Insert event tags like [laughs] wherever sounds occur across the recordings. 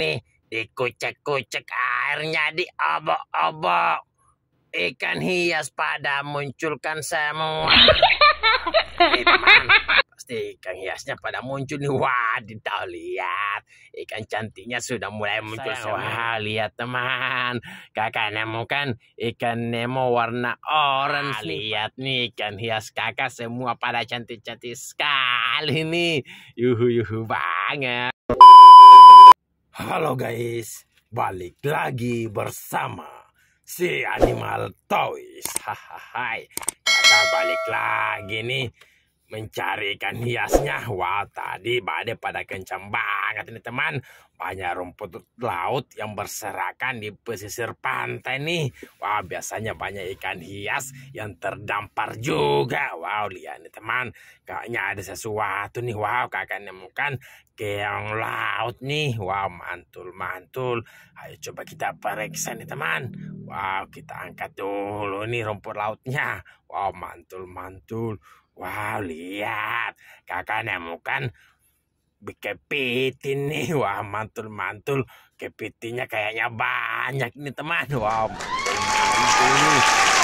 nih dikucek-kucek airnya di obok obok Ikan hias pada munculkan semua. [laughs] pasti ikan hiasnya pada muncul nih. ditau lihat. Ikan cantiknya sudah mulai muncul. Saya, Wah, lihat teman. Kakak Nemo kan ikan Nemo warna orange. lihat nih ikan hias kakak semua pada cantik-cantik sekali nih. Yuhu-yuhu banget. Halo guys, balik lagi bersama si Animal Toys. Hahaha, kita balik lagi nih mencari ikan hiasnya. Wah, tadi badai pada kencang banget nih teman. Banyak rumput laut yang berserakan di pesisir pantai nih. Wah, biasanya banyak ikan hias yang terdampar juga. Wow, lihat nih teman. Kayaknya ada sesuatu nih. Wow, kakak nemukan ke yang laut nih. Wow, mantul, mantul. Ayo coba kita periksa nih, teman. Wow, kita angkat dulu nih rumput lautnya. Wow, mantul, mantul. Wow, lihat. Kakak nemukan kepitin nih. wow mantul, mantul. kepitingnya kayaknya banyak nih, teman. Wow, mantul, mantul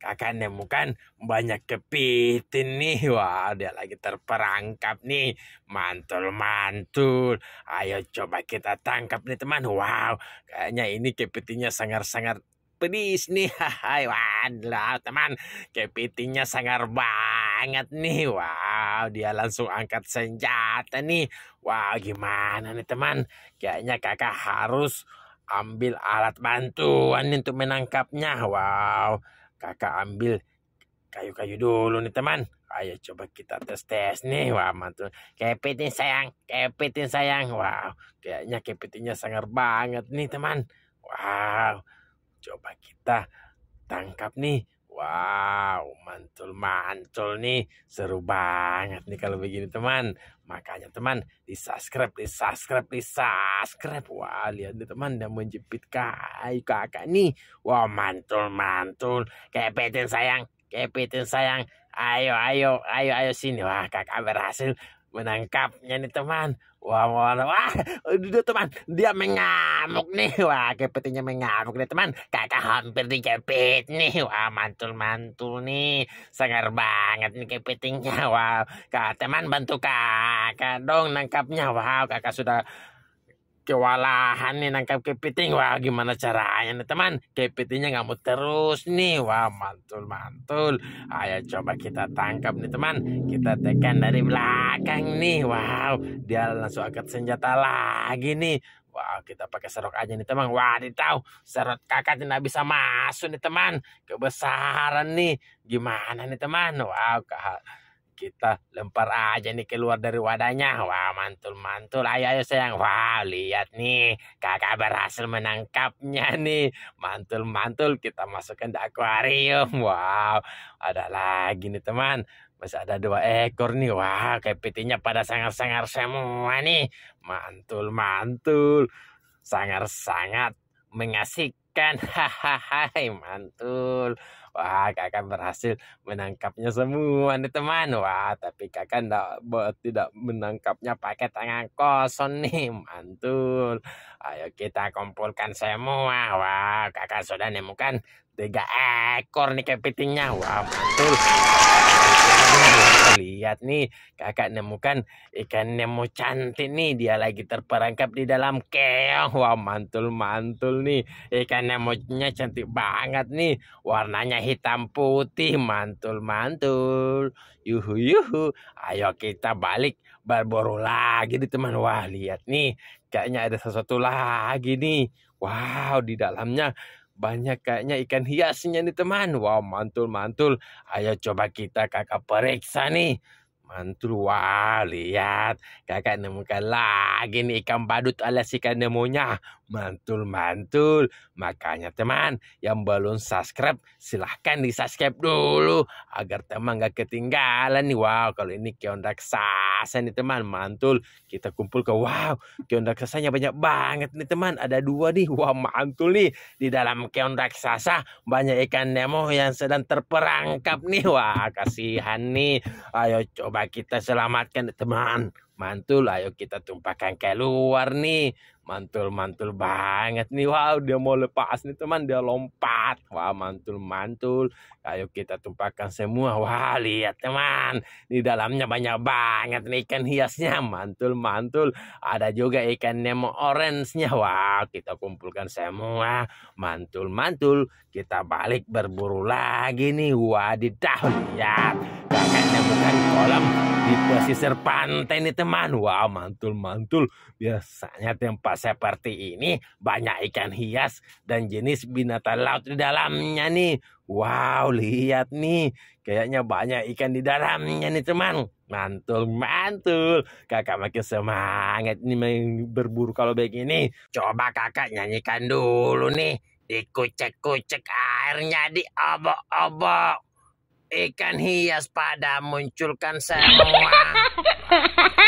kakak nemukan banyak kepiting nih. Wah, dia lagi terperangkap nih. Mantul-mantul. Ayo coba kita tangkap nih teman. Wow, kayaknya ini kepitingnya sangat-sangat pedis nih. hai Waduh, teman. Kepitingnya sangat banget nih. Wow, dia langsung angkat senjata nih. Wow, gimana nih teman? Kayaknya kakak harus ambil alat bantuan untuk menangkapnya. Wow. Kakak ambil kayu-kayu dulu nih teman. Ayo coba kita tes-tes nih. Wah mantul. Kepitin sayang. Kepitin sayang. Wow. Kayaknya kepitinnya sangar banget nih teman. Wow. Coba kita tangkap nih. Wow, mantul-mantul nih. Seru banget nih kalau begini teman. Makanya teman, di subscribe, di subscribe, di subscribe. Wah, lihat nih teman, udah menjepit kayu kakak nih. wow, mantul-mantul. Kepetin sayang, kepetin sayang. Ayo, ayo, ayo, ayo sini. Wah, kakak berhasil menangkapnya nih teman. Wah, wah, wah, udah teman, dia mengamuk nih. Wah, kepetinya mengamuk nih teman. Kakak hampir dikepit nih. Wah, mantul-mantul nih. Sangar banget nih kepitingnya. Wah, kak teman bantu kakak dong nangkapnya. Wah, kakak sudah kewalahan nih nangkap kepiting wah gimana caranya nih teman kepitingnya nggak mau terus nih wah mantul mantul ayo coba kita tangkap nih teman kita tekan dari belakang nih wow dia langsung angkat senjata lagi nih Wow, kita pakai serok aja nih teman. Wah, ditau serok kakak tidak bisa masuk nih teman. Kebesaran nih. Gimana nih teman? Wow, kakak kita lempar aja nih keluar dari wadahnya. Wah, mantul-mantul. Ayo, ayo sayang. Wah, lihat nih. Kakak berhasil menangkapnya nih. Mantul-mantul. Kita masukkan ke akuarium. Wow, ada lagi nih teman. Masih ada dua ekor nih. Wah, kepitinya pada sangar-sangar semua nih. Mantul-mantul. Sangar-sangat mengasihkan. [laughs] Hahaha, mantul. Wah, kakak berhasil menangkapnya semua nih teman. Wah, tapi kakak enggak, tidak menangkapnya pakai tangan kosong nih. Mantul. Ayo kita kumpulkan semua. Wah, kakak sudah nemukan tiga ekor nih kepitingnya wah mantul lihat nih kakak nemukan ikan nemo cantik nih dia lagi terperangkap di dalam keong wah mantul mantul nih ikan nya cantik banget nih warnanya hitam putih mantul mantul yuhu yuhu ayo kita balik berburu lagi di teman wah lihat nih kayaknya ada sesuatu lagi nih wow di dalamnya banyak kayaknya ikan hiasnya nih teman. Wow, mantul-mantul. Ayo coba kita kakak periksa nih. Mantul, wah lihat kakak nemukan lagi nih ikan badut alias ikan nemunya. Mantul, mantul. Makanya teman yang belum subscribe silahkan di subscribe dulu. Agar teman gak ketinggalan nih. Wow, kalau ini keon raksasa nih teman. Mantul, kita kumpul ke wow. Keon raksasanya banyak banget nih teman. Ada dua nih. Wah mantul nih. Di dalam keon raksasa banyak ikan nemo yang sedang terperangkap nih. Wah kasihan nih. Ayo coba kita selamatkan teman. Mantul, ayo kita tumpahkan keluar nih mantul mantul banget nih wow dia mau lepas nih teman dia lompat wah mantul mantul ayo kita tumpahkan semua wah lihat teman di dalamnya banyak banget nih ikan hiasnya mantul mantul ada juga ikan nemo orange-nya wah kita kumpulkan semua mantul mantul kita balik berburu lagi nih wah di tahun lihat ikan nemo kolam di gitu, pesisir pantai nih teman. wow, mantul mantul. Biasanya tempat seperti ini banyak ikan hias dan jenis binatang laut di dalamnya nih. Wow lihat nih kayaknya banyak ikan di dalamnya nih teman. Mantul, mantul. Kakak makin semangat nih main berburu kalau begini. Coba kakak nyanyikan dulu nih. Dikucek-kucek airnya di obok-obok. Ikan hias pada munculkan semua.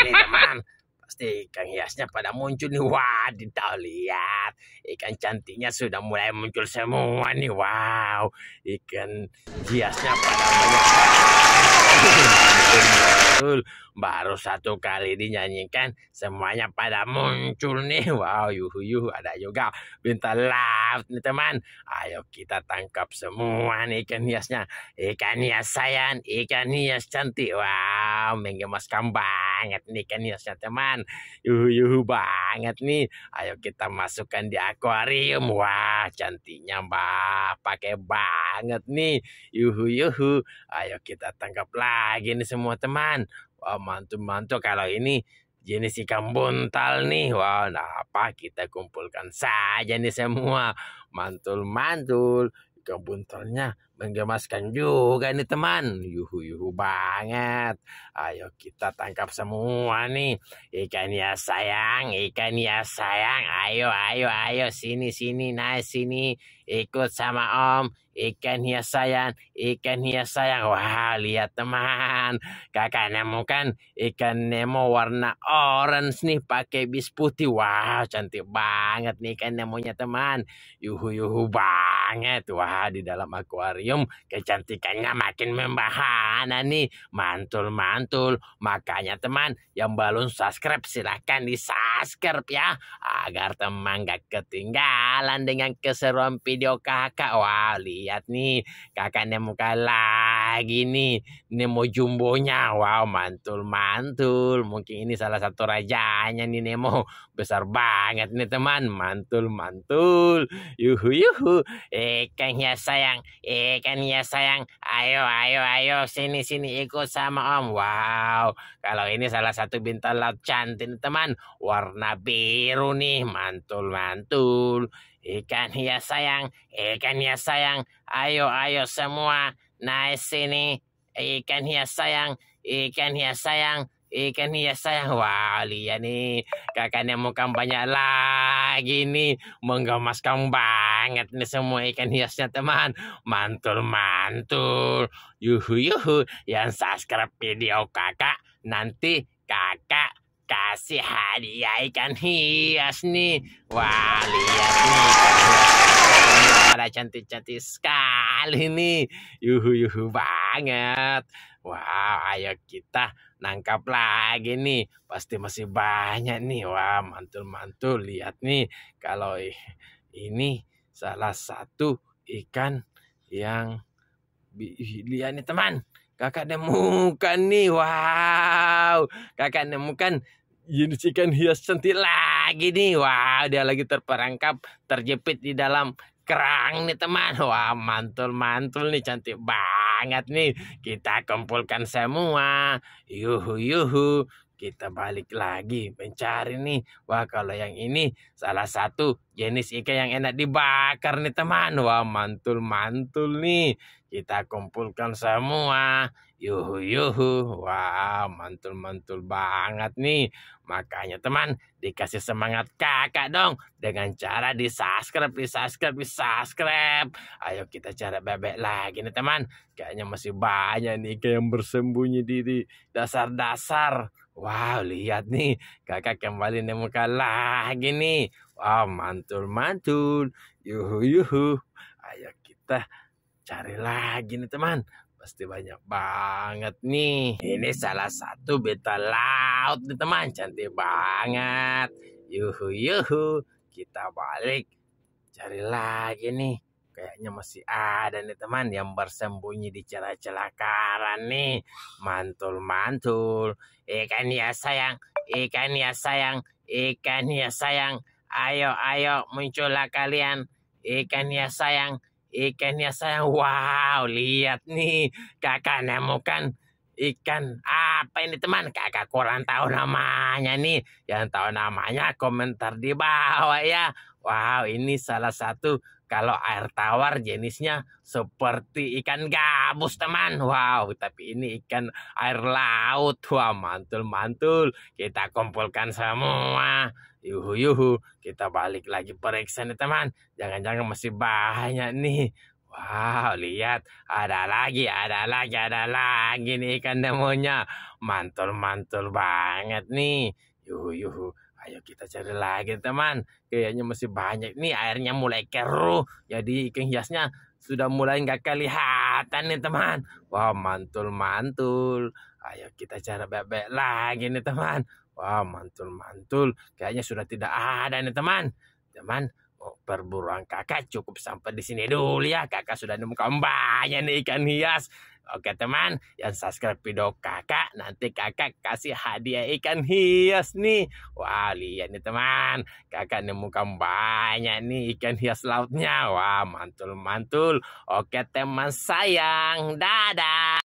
teman, pasti ikan hiasnya pada muncul nih. Wah, Wadidaw, lihat. Ikan cantiknya sudah mulai muncul semua nih. Wow, ikan hiasnya pada muncul baru satu kali dinyanyikan semuanya pada muncul nih wow yuhu yuhu ada juga bintang laut nih teman ayo kita tangkap semua nih ikan hiasnya ikan hias sayang ikan hias cantik wow menggemaskan banget nih ikan hiasnya teman yuhu yuhu banget nih ayo kita masukkan di akuarium wah cantiknya mbak pakai banget nih yuhu yuhu ayo kita tangkap lagi nih semua teman wah oh, mantu-mantu kalau ini jenis ikan buntal nih. Wah, nah apa kita kumpulkan saja nih semua mantul-mantul ikan buntalnya Menggemaskan juga nih teman. Yuhu yuhu banget. Ayo kita tangkap semua nih. Ikan ya sayang, ikan ya sayang. Ayo ayo ayo sini sini naik sini. Ikut sama om. Ikan ya sayang, ikan ya sayang. Wah lihat teman. Kakak Nemo kan ikan Nemo warna orange nih pakai bis putih. Wah cantik banget nih ikan Nemonya teman. Yuhu yuhu banget banget. Wah, di dalam akuarium kecantikannya makin membahana nih. Mantul-mantul. Makanya teman yang belum subscribe silahkan di subscribe ya. Agar teman gak ketinggalan dengan keseruan video kakak. Wah, lihat nih. Kakak nemu lagi nih. Nemo jumbonya. Wow, mantul-mantul. Mungkin ini salah satu rajanya nih Nemo. Besar banget nih teman. Mantul-mantul. Yuhu, yuhu. Ikan eh, ya sayang, ikan eh, ya sayang. Ayo, ayo, ayo, sini, sini, ikut sama om. Wow, kalau ini salah satu bintang laut cantik teman. Warna biru nih, mantul, mantul. Ikan eh, hias ya sayang, ikan hias ya sayang. Ayo, ayo semua, naik sini. Ikan hias ya sayang, ikan hias sayang. Ikan hias ya, sayang Wah Lia nih Kakaknya mau kampanye lagi nih Menggemaskan banget nih semua ikan hiasnya teman Mantul-mantul Yuhu yuhu Yang subscribe video kakak Nanti kakak kasih hadiah ikan hias nih Wah lihat nih ikan hias cantik-cantik sekali nih Yuhu yuhu banget Wow, ayo kita nangkap lagi nih. Pasti masih banyak nih. Wah, mantul-mantul. Lihat nih, kalau ini salah satu ikan yang lihat nih teman. Kakak nemukan nih. Wow, kakak nemukan jenis ikan hias cantik lagi nih. Wow, dia lagi terperangkap, terjepit di dalam kerang nih teman. Wah, mantul-mantul nih cantik banget hangat nih. Kita kumpulkan semua. Yuhu yuhu. Kita balik lagi mencari nih. Wah kalau yang ini salah satu jenis ikan yang enak dibakar nih teman. Wah mantul-mantul nih. Kita kumpulkan semua. Yuhu yuhu. wow, mantul-mantul banget nih. Makanya teman, dikasih semangat kakak dong. Dengan cara di subscribe, di subscribe, di subscribe. Ayo kita cari bebek lagi nih teman. Kayaknya masih banyak nih kayak yang bersembunyi di dasar-dasar. Wow, lihat nih. Kakak kembali nemukan lagi nih. Wow, mantul-mantul. Yuhu yuhu. Ayo kita cari lagi nih teman pasti banyak banget nih. Ini salah satu beta laut nih teman, cantik banget. Yuhu yuhu, kita balik cari lagi nih. Kayaknya masih ada nih teman yang bersembunyi di celah-celah karang nih. Mantul-mantul. Ikan ya sayang, ikan ya sayang, ikan ya sayang. Ayo, ayo, muncullah kalian. Ikan ya sayang, ikannya sayang wow lihat nih kakak nemukan ikan apa ini teman kakak kurang tahu namanya nih yang tahu namanya komentar di bawah ya wow ini salah satu kalau air tawar jenisnya seperti ikan gabus teman wow tapi ini ikan air laut wah mantul mantul kita kumpulkan semua Yuhu yuhu, kita balik lagi periksa nih teman. Jangan-jangan masih banyak nih. Wow, lihat ada lagi, ada lagi, ada lagi nih ikan demonya. Mantul-mantul banget nih. Yuhu yuhu. Ayo kita cari lagi teman. Kayaknya masih banyak nih airnya mulai keruh. Jadi ikan hiasnya sudah mulai nggak kelihatan nih teman. wow, mantul mantul. Ayo kita cari bebek lagi nih teman. Wah, mantul-mantul. Kayaknya sudah tidak ada nih, teman. Teman, oh, perburuan kakak cukup sampai di sini dulu ya. Kakak sudah nemukan banyak nih ikan hias. Oke, teman. Yang subscribe video kakak, nanti kakak kasih hadiah ikan hias nih. Wah, lihat nih, teman. Kakak nemukan banyak nih ikan hias lautnya. Wah, mantul-mantul. Oke, teman sayang. Dadah.